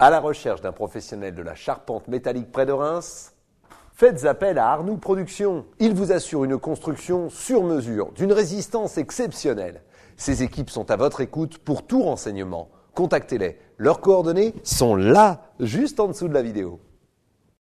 À la recherche d'un professionnel de la charpente métallique près de Reims Faites appel à Arnoux Productions. Il vous assure une construction sur mesure, d'une résistance exceptionnelle. Ces équipes sont à votre écoute pour tout renseignement. Contactez-les. Leurs coordonnées sont là, juste en dessous de la vidéo.